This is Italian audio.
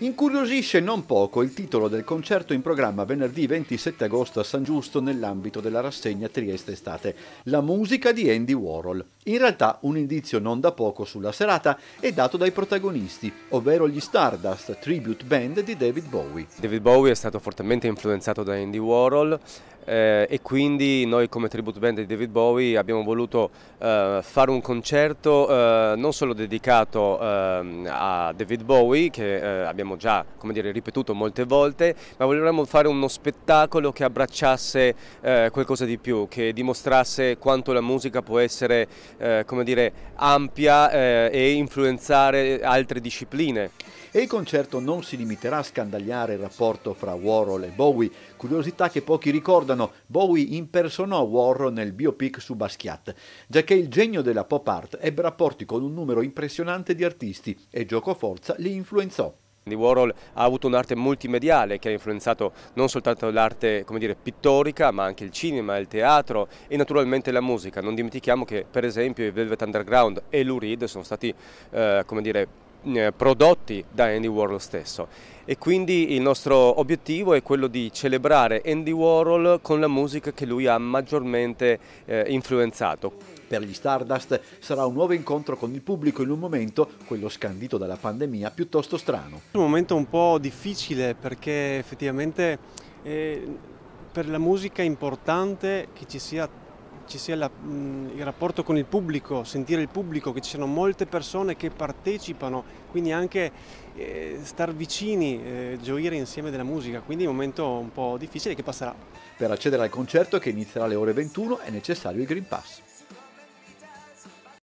Incuriosisce non poco il titolo del concerto in programma venerdì 27 agosto a San Giusto nell'ambito della rassegna Trieste Estate, la musica di Andy Warhol. In realtà un indizio non da poco sulla serata è dato dai protagonisti, ovvero gli Stardust Tribute Band di David Bowie. David Bowie è stato fortemente influenzato da Andy Warhol eh, e quindi noi come Tribute Band di David Bowie abbiamo voluto eh, fare un concerto eh, non solo dedicato ehm, a David Bowie che eh, abbiamo l'abbiamo già dire, ripetuto molte volte, ma volevamo fare uno spettacolo che abbracciasse eh, qualcosa di più, che dimostrasse quanto la musica può essere eh, dire, ampia eh, e influenzare altre discipline. E il concerto non si limiterà a scandagliare il rapporto fra Warhol e Bowie, curiosità che pochi ricordano, Bowie impersonò Warhol nel biopic su Basquiat, già che il genio della pop art ebbe rapporti con un numero impressionante di artisti e gioco forza li influenzò. Andy Warhol ha avuto un'arte multimediale che ha influenzato non soltanto l'arte pittorica ma anche il cinema, il teatro e naturalmente la musica. Non dimentichiamo che per esempio i Velvet Underground e Lou Reed sono stati eh, dire, eh, prodotti da Andy Warhol stesso e quindi il nostro obiettivo è quello di celebrare Andy Warhol con la musica che lui ha maggiormente eh, influenzato. Per gli Stardust sarà un nuovo incontro con il pubblico in un momento, quello scandito dalla pandemia, piuttosto strano. Un momento un po' difficile perché effettivamente eh, per la musica è importante che ci sia ci sia la, mh, mm, il rapporto con il pubblico, sentire il pubblico, che ci siano molte persone che partecipano, quindi anche eh, star vicini, eh, gioire insieme della musica, quindi un momento un po' difficile che passerà. Per accedere al concerto che inizierà alle ore 21 è necessario il Green Pass.